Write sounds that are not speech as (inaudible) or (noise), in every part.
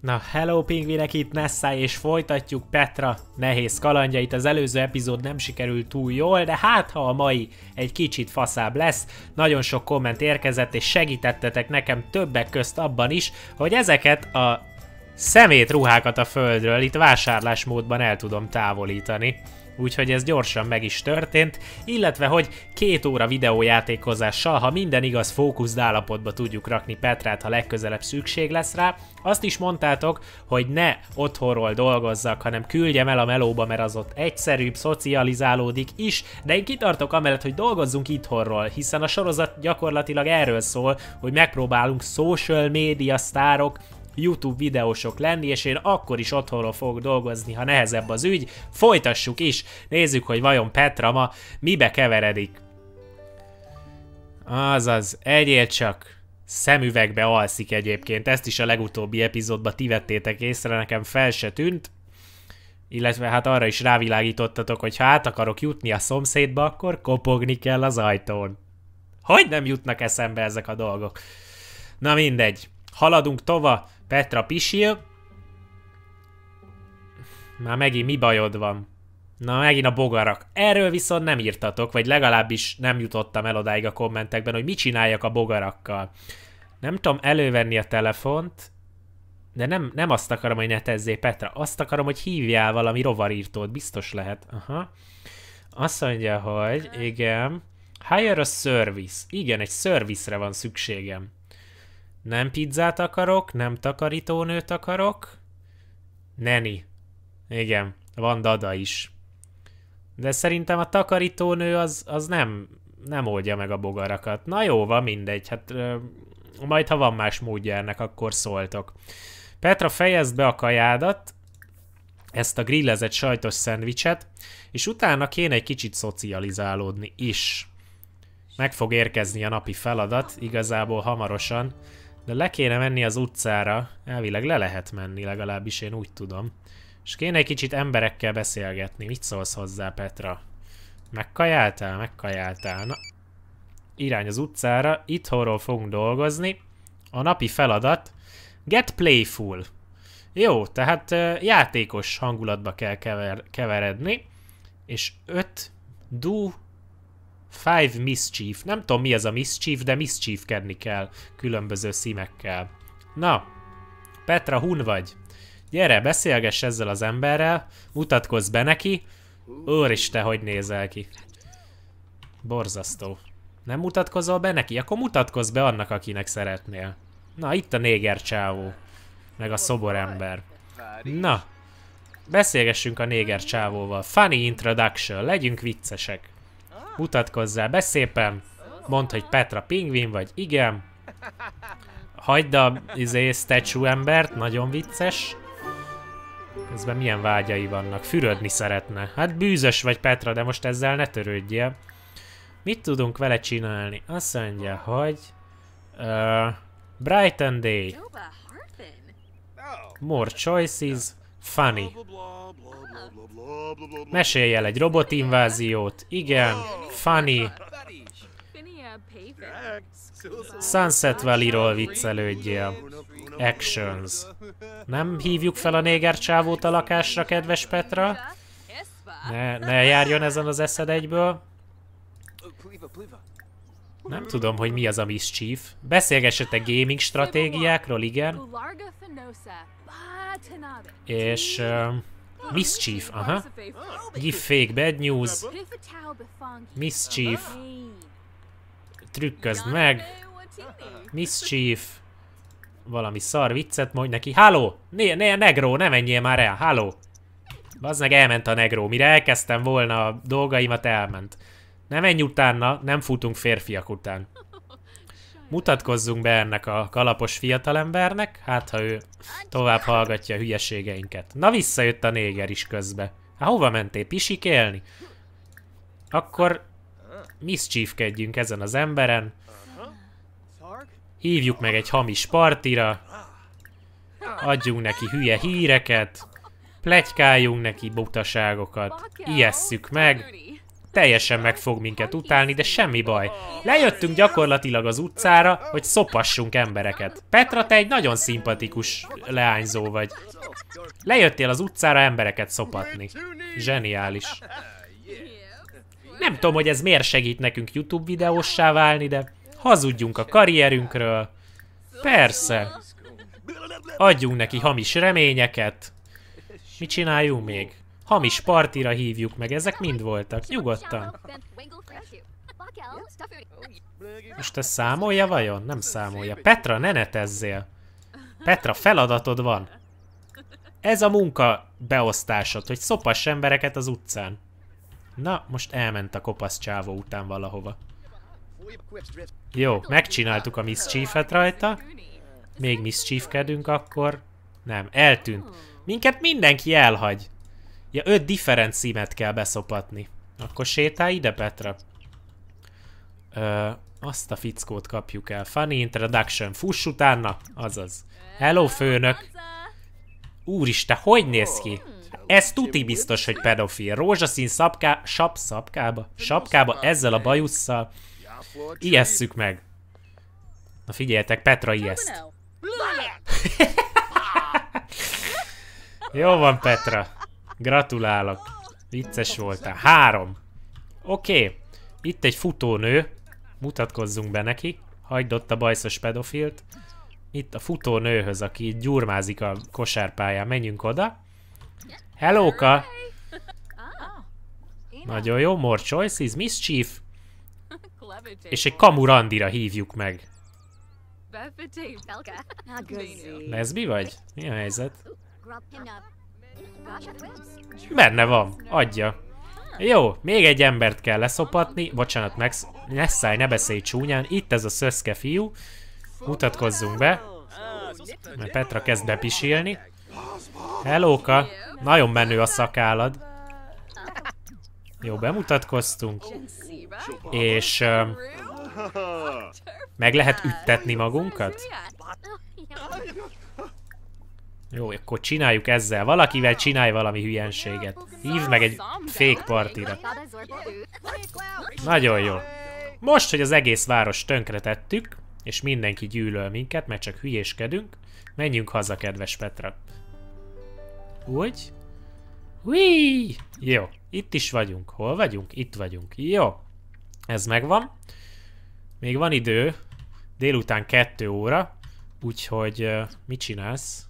Na, hello pingvinek, itt Nessa, és folytatjuk Petra nehéz kalandjait. Az előző epizód nem sikerült túl jól, de hát ha a mai egy kicsit faszább lesz, nagyon sok komment érkezett, és segítettetek nekem többek közt abban is, hogy ezeket a szemét ruhákat a földről itt vásárlásmódban el tudom távolítani úgyhogy ez gyorsan meg is történt, illetve hogy két óra videójátékozással, ha minden igaz fókuszd állapotba tudjuk rakni Petrát, ha legközelebb szükség lesz rá, azt is mondtátok, hogy ne otthonról dolgozzak, hanem küldjem el a melóba, mert az ott egyszerűbb, szocializálódik is, de én kitartok amellett, hogy dolgozzunk itthonról, hiszen a sorozat gyakorlatilag erről szól, hogy megpróbálunk social media sztárok, YouTube videósok lenni, és én akkor is otthonról fogok dolgozni, ha nehezebb az ügy. Folytassuk is, nézzük, hogy vajon Petra ma mibe keveredik. Azaz, egyél csak szemüvegbe alszik egyébként, ezt is a legutóbbi epizódban ti vettétek észre, nekem fel se tűnt, illetve hát arra is rávilágítottatok, hogy ha át akarok jutni a szomszédba, akkor kopogni kell az ajtón. Hogy nem jutnak eszembe ezek a dolgok? Na mindegy, haladunk tova, Petra pisil. Már megint mi bajod van? Na megint a bogarak. Erről viszont nem írtatok, vagy legalábbis nem jutottam el odáig a kommentekben, hogy mit csináljak a bogarakkal. Nem tudom elővenni a telefont, de nem, nem azt akarom, hogy netezzé Petra. Azt akarom, hogy hívjál valami rovarírtót, biztos lehet. Aha. Azt mondja, hogy igen. Hire a service. Igen, egy service-re van szükségem. Nem pizzát akarok, nem takarítónőt akarok. Neni. Igen, van dada is. De szerintem a takarítónő az, az nem, nem oldja meg a bogarakat. Na jó, van mindegy, hát ö, majd ha van más módja ennek, akkor szóltok. Petra, fejezd be a kajádat, ezt a grillezett sajtos szendvicset, és utána kéne egy kicsit szocializálódni is. Meg fog érkezni a napi feladat, igazából hamarosan, de le kéne menni az utcára, elvileg le lehet menni, legalábbis én úgy tudom. És kéne egy kicsit emberekkel beszélgetni. Mit szólsz hozzá, Petra? Megkajáltál? Megkajáltál. Na, irány az utcára, itthonról fogunk dolgozni. A napi feladat, get playful. Jó, tehát játékos hangulatba kell kever keveredni, és 5 do Five Mischief. Nem tudom mi ez a Mischief, de Mischiefkedni kell különböző szímekkel. Na, Petra, hun vagy? Gyere, beszélgess ezzel az emberrel, mutatkozz be neki. Őriste, hogy nézel ki. Borzasztó. Nem mutatkozol be neki? Akkor mutatkozz be annak, akinek szeretnél. Na, itt a néger csávó. Meg a szoborember. Na, beszélgessünk a néger csávóval. Funny introduction, legyünk viccesek mutatkozzál be szépen, mondd, hogy Petra pingvin vagy, igen. Hagyd a izé, statue embert, nagyon vicces. Közben milyen vágyai vannak? Fürödni szeretne. Hát bűzös vagy Petra, de most ezzel ne törődjél. Mit tudunk vele csinálni? Azt mondja, hogy... Uh, Brighton Day. More choices. Funny. Mesélj el egy robotinváziót. Igen. Funny. Sunset Valley-ról viccelődjél. Actions. Nem hívjuk fel a néger csávót a lakásra, kedves Petra? Ne, ne járjon ezen az eszed egyből. Nem tudom, hogy mi az a mischief. Beszélgessetek gaming stratégiákról, igen. És... Uh, Mischief, aha. Give fake, bad news. Mischief. Trükközd meg. Mischief. Valami szar viccet mondj neki. Halló! Ne, ne, negró, ne menjél már el. Halló! meg elment a negró. Mire elkezdtem volna a dolgaimat, elment. Ne menj utána, nem futunk férfiak után. Mutatkozzunk be ennek a kalapos fiatalembernek, hát ha ő tovább hallgatja a hülyeségeinket. Na visszajött a néger is közbe. Hát hova mentél pisikélni? Akkor mischiefkedjünk ezen az emberen. Hívjuk meg egy hamis partira. Adjunk neki hülye híreket. Pletykáljunk neki butaságokat. Ijesszük meg. Teljesen meg fog minket utálni, de semmi baj. Lejöttünk gyakorlatilag az utcára, hogy szopassunk embereket. Petra, te egy nagyon szimpatikus leányzó vagy. Lejöttél az utcára embereket szopatni. Zseniális. Nem tudom, hogy ez miért segít nekünk YouTube videóssá válni, de hazudjunk a karrierünkről. Persze. Adjunk neki hamis reményeket. Mit csináljunk még? Hamis partira hívjuk meg, ezek mind voltak, nyugodtan. Most ez számolja vajon? Nem számolja. Petra, ne netezzél! Petra, feladatod van. Ez a munka beosztásod, hogy szopass embereket az utcán. Na, most elment a kopasz csávó után valahova. Jó, megcsináltuk a mischiefet rajta. Még mischiefkedünk akkor. Nem, eltűnt. Minket mindenki elhagy. Ja, öt címet kell beszopatni. Akkor sétálj ide, Petra. Ö, azt a fickót kapjuk el. Funny introduction. Fuss utána. Azaz. Hello, főnök. Úristen, hogy néz ki? Ez tuti biztos, hogy pedofil. Rózsaszín szapká... Sap, szapkába? Sapkába ezzel a bajusszal. Ijesszük meg. Na figyeljetek, Petra ijeszt. (laughs) Jó van, Petra. Gratulálok. Vicces voltál. Három. Oké. Okay. Itt egy futónő. Mutatkozzunk be neki. Hagyd ott a bajszos pedofilt. Itt a futónőhöz, aki gyurmázik a kosárpályán. Menjünk oda. Hellóka! Nagyon jó, more choices, mischief. És egy kamurandira hívjuk meg. Izé? Leszbi vagy? Mi a helyzet? Benne van, adja. Jó, még egy embert kell leszopatni. Bocsánat, Max, ne szállj, ne beszélj csúnyán. Itt ez a szöszke fiú. Mutatkozzunk be. Mert Petra kezd bepisilni. Helóka, nagyon menő a szakálad. Jó, bemutatkoztunk. És... Uh, meg lehet üttetni magunkat? Jó, akkor csináljuk ezzel. Valakivel csinálj valami hülyenséget. Hívd meg egy fake partira. Nagyon jó. Most, hogy az egész város tönkretettük, és mindenki gyűlöl minket, mert csak hülyéskedünk, menjünk haza, kedves Petra. Úgy? Hui! Jó, itt is vagyunk. Hol vagyunk? Itt vagyunk. Jó. Ez megvan. Még van idő. Délután kettő óra. Úgyhogy mit csinálsz?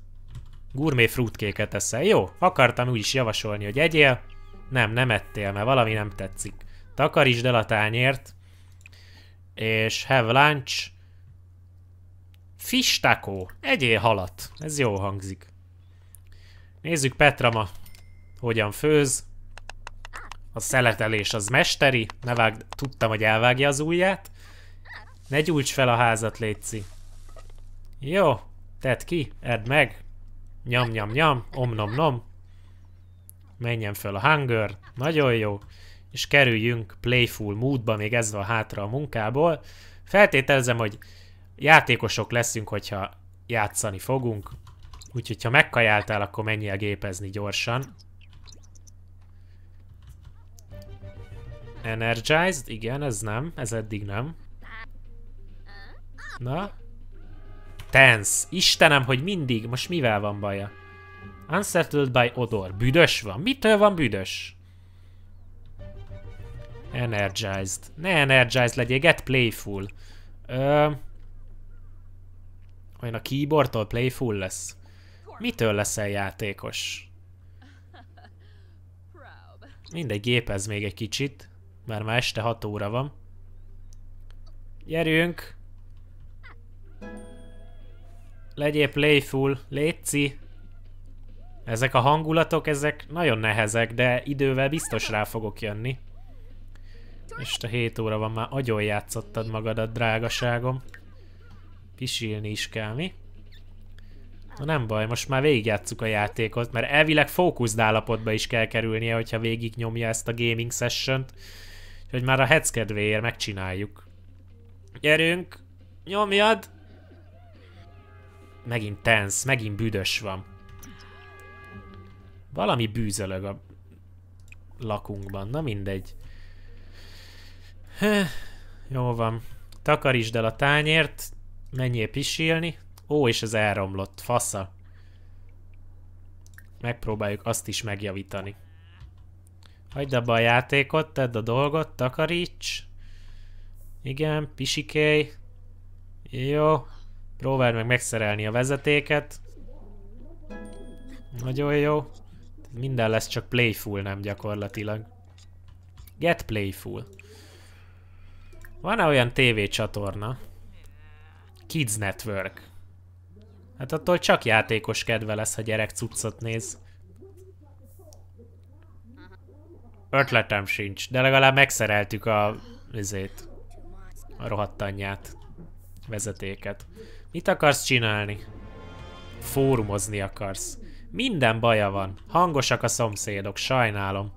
Gurmé fruitkéket eszel. Jó, akartam úgy is javasolni, hogy egyél. Nem, nem ettél, mert valami nem tetszik. Takarítsd el a tányért. És have lunch. Fish taco. Egyél halat. Ez jó hangzik. Nézzük Petra ma hogyan főz. A szeletelés az mesteri. Ne vág... tudtam, hogy elvágja az ujját. Ne gyújts fel a házat, Léci. Jó, tedd ki, edd meg. Nyam, nyam, nyam, om, nom, nom. Menjen föl a hunger, nagyon jó. És kerüljünk playful moodba, még ezzel a hátra a munkából. Feltételezem, hogy játékosok leszünk, hogyha játszani fogunk. Úgyhogy, ha megkajáltál, akkor menjél gépezni gyorsan. Energized? Igen, ez nem. Ez eddig nem. Na? Tense. Istenem, hogy mindig. Most mivel van baja? Unsettled by odor. Büdös van. Mitől van büdös? Energized. Ne energized legyél, get playful. Ö... Olyan a keyboardtól playful lesz. Mitől leszel játékos? Mindegy, gépez még egy kicsit, mert már este 6 óra van. Gyerünk! Legyél playful, létszi. Ezek a hangulatok, ezek nagyon nehezek, de idővel biztos rá fogok jönni. te 7 óra van, már agyon játszottad magadat, drágaságom. Pisilni is kell, mi? Na nem baj, most már végigjátszuk a játékot, mert elvileg fókuszd állapotba is kell kerülnie, hogyha végignyomja ezt a gaming session-t. Úgyhogy már a heckedvéért megcsináljuk. Gyerünk! Nyomjad! Megint tens, megint büdös van. Valami bűzölög a lakunkban, na mindegy. Heh, jó van. Takarítsd el a tányért, menjél pisilni. Ó, és ez elromlott, fasza. Megpróbáljuk azt is megjavítani. Hagyd abba a játékot, tedd a dolgot, takaríts. Igen, pisikélj. Jó, Próbáld meg megszerelni a vezetéket. Nagyon jó. Minden lesz csak playful, nem gyakorlatilag. Get playful. Van-e olyan tévécsatorna? Kids Network. Hát attól csak játékos kedve lesz, ha gyerek cuccot néz. Ötletem sincs, de legalább megszereltük a... Ezért, a rohadt anyját. Vezetéket. Mit akarsz csinálni? Fórumozni akarsz. Minden baja van. Hangosak a szomszédok, sajnálom.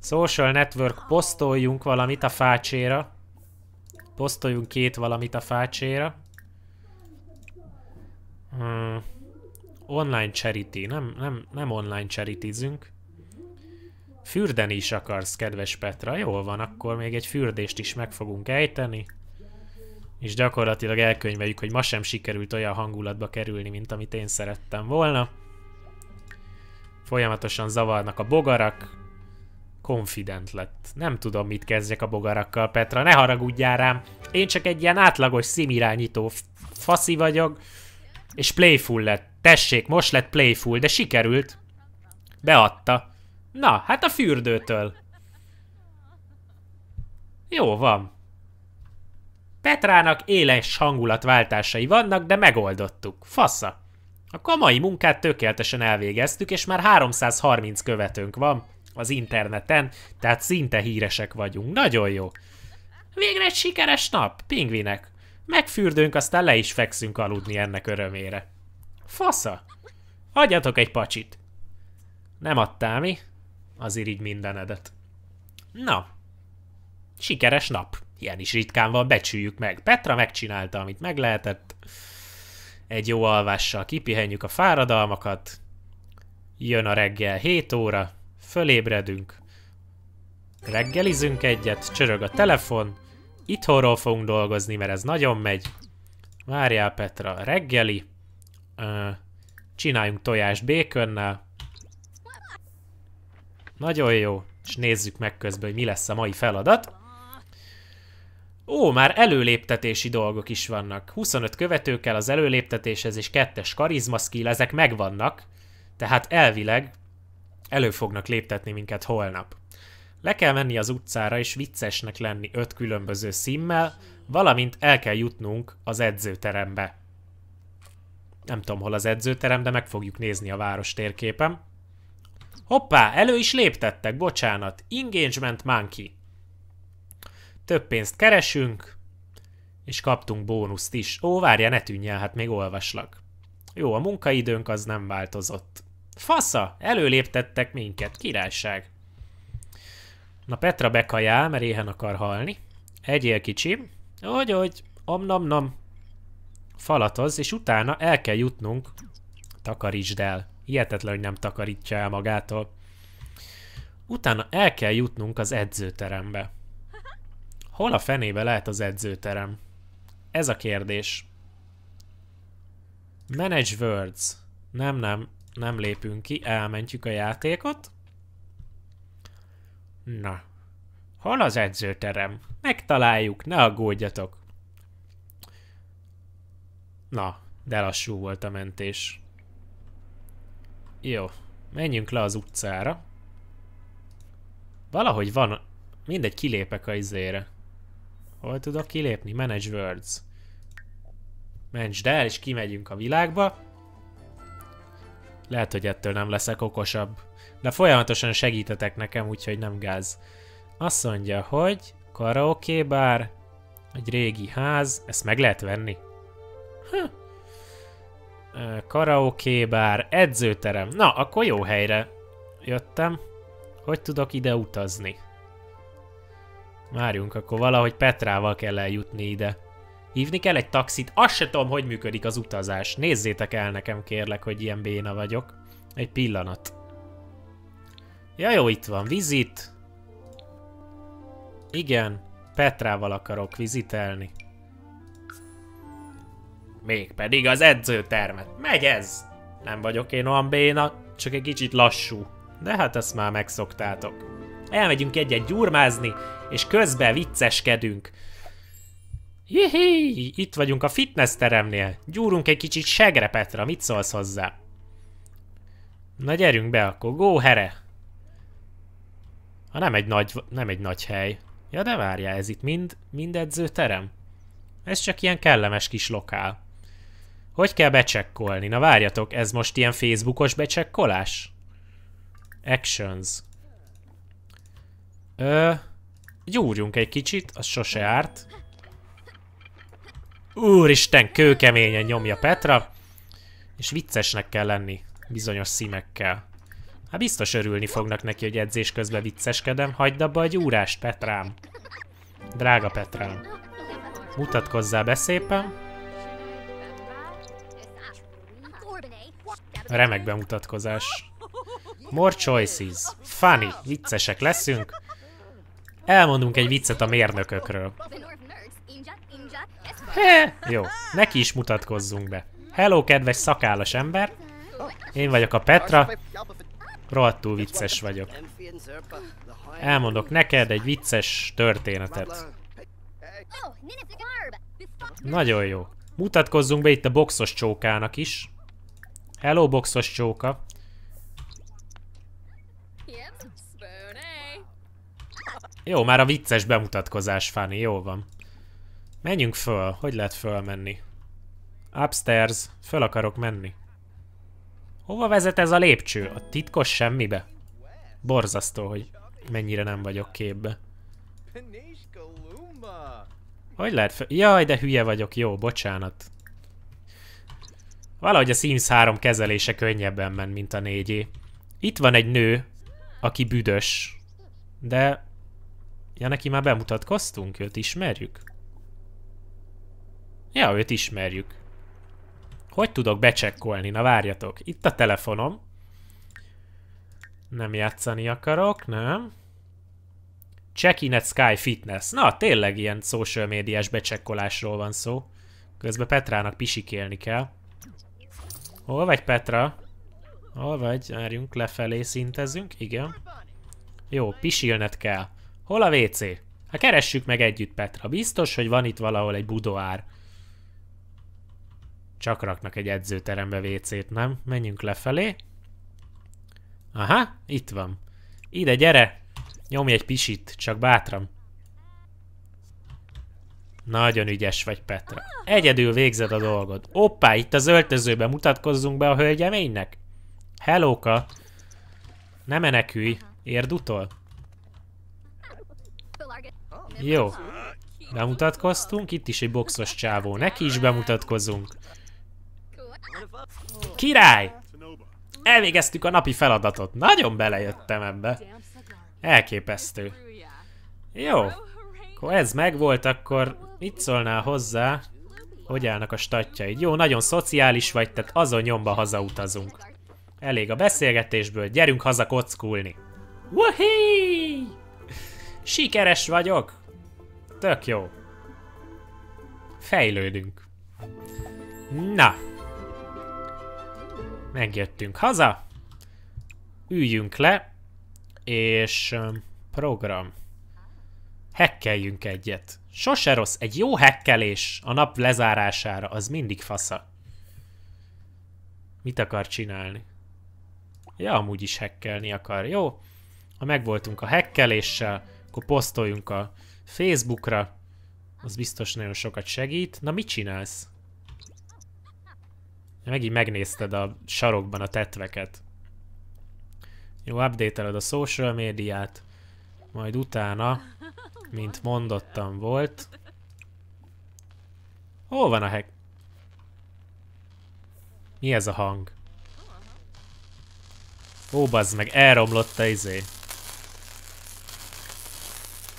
Social network, posztoljunk valamit a fácséra. Posztoljunk két valamit a fácséra. Hmm. Online charity. Nem, nem, nem online charitizünk. Fürdeni is akarsz, kedves Petra. Jól van, akkor még egy fürdést is meg fogunk ejteni és gyakorlatilag elkönyveljük, hogy ma sem sikerült olyan hangulatba kerülni, mint amit én szerettem volna. Folyamatosan zavarnak a bogarak, confident lett. Nem tudom, mit kezdjek a bogarakkal, Petra, ne haragudjál rám. Én csak egy ilyen átlagos szímirányító faszi vagyok, és playful lett. Tessék, most lett playful, de sikerült. Beadta. Na, hát a fürdőtől. Jó van. Petrának éles hangulatváltásai vannak, de megoldottuk. Fassa. A kamai munkát tökéletesen elvégeztük, és már 330 követőnk van az interneten, tehát szinte híresek vagyunk. Nagyon jó. Végre egy sikeres nap, pingvinek. Megfürdünk, aztán le is fekszünk aludni ennek örömére. Fasza! Adjatok egy pacsit. Nem adtál mi? Az irigy mindenedet. Na. Sikeres nap. Ilyen is ritkán van, becsüljük meg. Petra megcsinálta, amit meg lehetett. Egy jó alvással kipihenjük a fáradalmakat. Jön a reggel 7 óra, fölébredünk. Reggelizünk egyet, csörög a telefon. Itthonról fogunk dolgozni, mert ez nagyon megy. Várjál Petra, reggeli. csináljunk tojást békönnel. Nagyon jó. És nézzük meg közben, hogy mi lesz a mai feladat. Ó, már előléptetési dolgok is vannak. 25 követő kell az előléptetéshez, és kettes karizma skill, ezek megvannak. Tehát elvileg elő fognak léptetni minket holnap. Le kell menni az utcára és viccesnek lenni öt különböző szimmel, valamint el kell jutnunk az edzőterembe. Nem tudom, hol az edzőterem, de meg fogjuk nézni a város térképen. Hoppá, elő is léptettek, bocsánat. Engagement Monkey több pénzt keresünk, és kaptunk bónuszt is. Ó, várja, ne tűnj el, hát még olvaslak. Jó, a munkaidőnk az nem változott. Fasza, előléptettek minket, királyság. Na Petra bekajál, mert éhen akar halni. Egyél kicsim. Hogy, hogy, om nom nom. Falatoz, és utána el kell jutnunk. Takarítsd el. Hihetetlen, hogy nem takarítja el magától. Utána el kell jutnunk az edzőterembe. Hol a fenébe lehet az edzőterem? Ez a kérdés. Manage words. Nem, nem, nem lépünk ki, elmentjük a játékot. Na. Hol az edzőterem? Megtaláljuk, ne aggódjatok. Na, de lassú volt a mentés. Jó, menjünk le az utcára. Valahogy van... Mindegy, kilépek a izére. Hol tudok kilépni? Manage words. Mentsd el, és kimegyünk a világba. Lehet, hogy ettől nem leszek okosabb. De folyamatosan segítetek nekem, úgyhogy nem gáz. Azt mondja, hogy karaoke bár, egy régi ház, ezt meg lehet venni? Ha. Karaoke bár, edzőterem. Na, akkor jó helyre jöttem. Hogy tudok ide utazni? Várjunk, akkor valahogy Petrával kell eljutni ide. Hívni kell egy taxit? Azt se tudom, hogy működik az utazás. Nézzétek el nekem, kérlek, hogy ilyen béna vagyok. Egy pillanat. Ja jó, itt van. Vizit. Igen, Petrával akarok vizitelni. Mégpedig az edzőtermet. Megy ez! Nem vagyok én olyan béna, csak egy kicsit lassú. De hát ezt már megszoktátok. Elmegyünk egyet gyurmázni, és közben vicceskedünk. Jéhé, itt vagyunk a fitness teremnél. Gyúrunk egy kicsit segrepetre, mit szólsz hozzá? Na gyerünk be akkor, here. Ha nem egy nagy, nem egy nagy hely. Ja de várjál, ez itt mind, mind edzőterem? Ez csak ilyen kellemes kis lokál. Hogy kell becsekkolni? Na várjatok, ez most ilyen Facebookos becsekkolás? Actions. Ö, gyúrjunk egy kicsit, az sose árt. Úristen, kőkeményen nyomja Petra. És viccesnek kell lenni bizonyos szímekkel. Hát biztos örülni fognak neki, hogy edzés közben vicceskedem. Hagyd abba a gyúrást, Petrám. Drága Petrám. Mutatkozzál be szépen. Remek bemutatkozás. More choices. Funny. Viccesek leszünk. Elmondunk egy viccet a mérnökökről. He, jó, neki is mutatkozzunk be. Hello, kedves szakállas ember. Én vagyok a Petra. Rohadtul vicces vagyok. Elmondok neked egy vicces történetet. Nagyon jó. Mutatkozzunk be itt a boxos csókának is. Hello, boxos csóka. Jó, már a vicces bemutatkozás, Fanny, jó van. Menjünk föl. Hogy lehet fölmenni? Upstairs. Föl akarok menni. Hova vezet ez a lépcső? A titkos semmibe? Borzasztó, hogy mennyire nem vagyok képbe. Hogy lehet föl... Jaj, de hülye vagyok. Jó, bocsánat. Valahogy a Sims 3 kezelése könnyebben ment, mint a 4 Itt van egy nő, aki büdös, de Ja, neki már bemutatkoztunk? Őt ismerjük? Ja, őt ismerjük. Hogy tudok becsekkolni? Na várjatok. Itt a telefonom. Nem játszani akarok, nem? Check in at Sky Fitness. Na, tényleg ilyen social médiás becsekkolásról van szó. Közben Petrának pisikélni kell. Hol vagy, Petra? Hol vagy? Várjunk, lefelé szintezünk. Igen. Jó, pisilned kell. Hol a WC? Ha keressük meg együtt Petra. Biztos, hogy van itt valahol egy budoár. Csak raknak egy edzőterembe WC-t, nem? Menjünk lefelé. Aha, itt van. Ide, gyere! Nyomj egy pisit, csak bátram. Nagyon ügyes vagy, Petra. Egyedül végzed a dolgod. Oppá, itt az öltözőbe mutatkozzunk be a hölgyeménynek. Hellóka! Ne menekülj, érd utol. Jó. Bemutatkoztunk, itt is egy boxos csávó. Neki is bemutatkozunk. Király! Elvégeztük a napi feladatot. Nagyon belejöttem ebbe. Elképesztő. Jó. Ha ez megvolt, akkor mit szólnál hozzá, hogy állnak a statjaid? Jó, nagyon szociális vagy, tehát azon nyomba hazautazunk. Elég a beszélgetésből, gyerünk haza kockulni. Wuhi! Sikeres vagyok! Tök jó. Fejlődünk. Na. Megjöttünk haza. Üljünk le. És program. Hekkeljünk egyet. Sose rossz. Egy jó hekkelés a nap lezárására. Az mindig fasza. Mit akar csinálni? Ja, amúgy is hekkelni akar. Jó. Ha megvoltunk a hekkeléssel, akkor posztoljunk a Facebookra. Az biztos nagyon sokat segít. Na, mit csinálsz? Megint megnézted a sarokban a tetveket. Jó, update a social médiát. Majd utána, mint mondottam volt... Hol van a hek? Mi ez a hang? Ó, bazd meg, elromlott a izé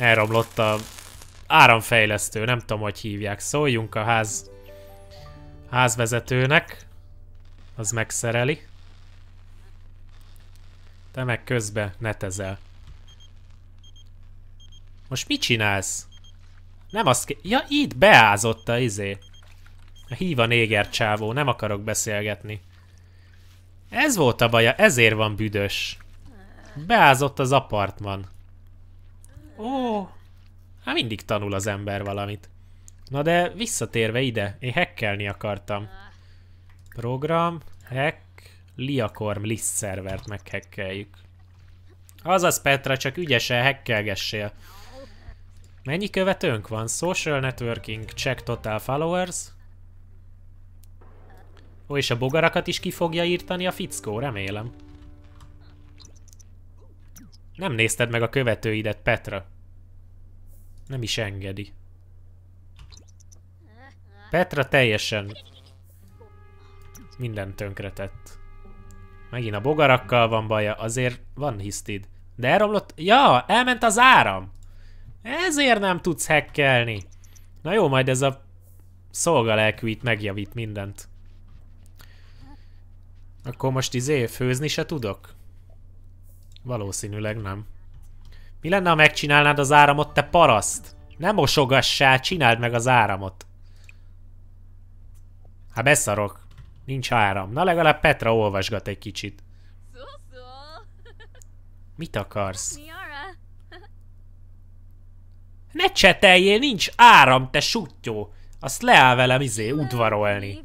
elromlott a áramfejlesztő, nem tudom, hogy hívják. Szóljunk a ház házvezetőnek. Az megszereli. Te meg közben netezel. Most mit csinálsz? Nem azt Ja, itt beázott a izé. A híva néger csávó, nem akarok beszélgetni. Ez volt a baja, ezért van büdös. Beázott az apartman. Ó, hát mindig tanul az ember valamit. Na de visszatérve ide, én hackelni akartam. Program, hack, liakorm list szervert meghekkeljük. Azaz Petra, csak ügyesen hekkelgessél. Mennyi követőnk van? Social networking, check total followers. Ó, és a bogarakat is ki fogja írtani a fickó, remélem. Nem nézted meg a követőidet, Petra. Nem is engedi. Petra teljesen minden tönkretett. Megint a bogarakkal van baja, azért van hisztid. De elromlott... Ja, elment az áram! Ezért nem tudsz hekkelni. Na jó, majd ez a szolgalelkű itt megjavít mindent. Akkor most izé, főzni se tudok? Valószínűleg nem. Mi lenne, ha megcsinálnád az áramot, te paraszt? Nem mosogassál, csináld meg az áramot. Hát beszarok. Nincs áram. Na legalább Petra olvasgat egy kicsit. Mit akarsz? Ne cseteljél, nincs áram, te sutyó! Azt leáll velem izé udvarolni.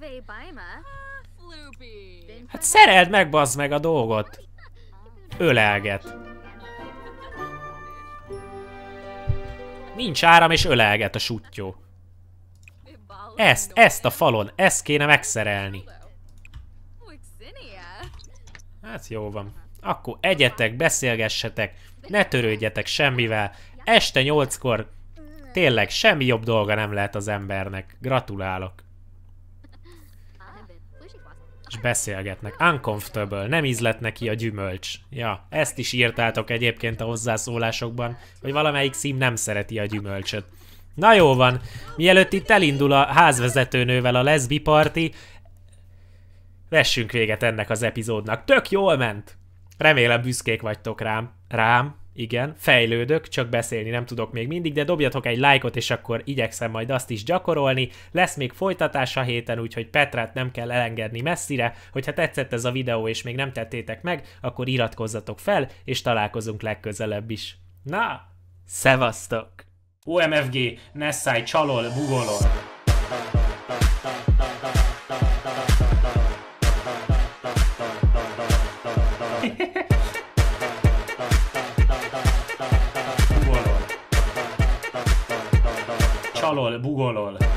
Hát szereld meg, bazd meg a dolgot! Ölelget. Nincs áram, és ölelget a sutyó. Ezt, ezt a falon, ezt kéne megszerelni. Hát jó van. Akkor egyetek, beszélgessetek, ne törődjetek semmivel. Este nyolckor tényleg semmi jobb dolga nem lehet az embernek. Gratulálok és beszélgetnek. Uncomfortable, nem ízlet neki a gyümölcs. Ja, ezt is írtátok egyébként a hozzászólásokban, hogy valamelyik szím nem szereti a gyümölcsöt. Na jó van, mielőtt itt elindul a házvezetőnővel a leszbi parti, vessünk véget ennek az epizódnak. Tök jól ment! Remélem büszkék vagytok rám. Rám, igen, fejlődök, csak beszélni nem tudok még mindig, de dobjatok egy lájkot, és akkor igyekszem majd azt is gyakorolni. Lesz még folytatás a héten, úgyhogy Petrát nem kell elengedni messzire. Hogyha tetszett ez a videó, és még nem tettétek meg, akkor iratkozzatok fel, és találkozunk legközelebb is. Na, szevasztok! OMFG, Nessai, csalol, bugolol! l'ore b 了。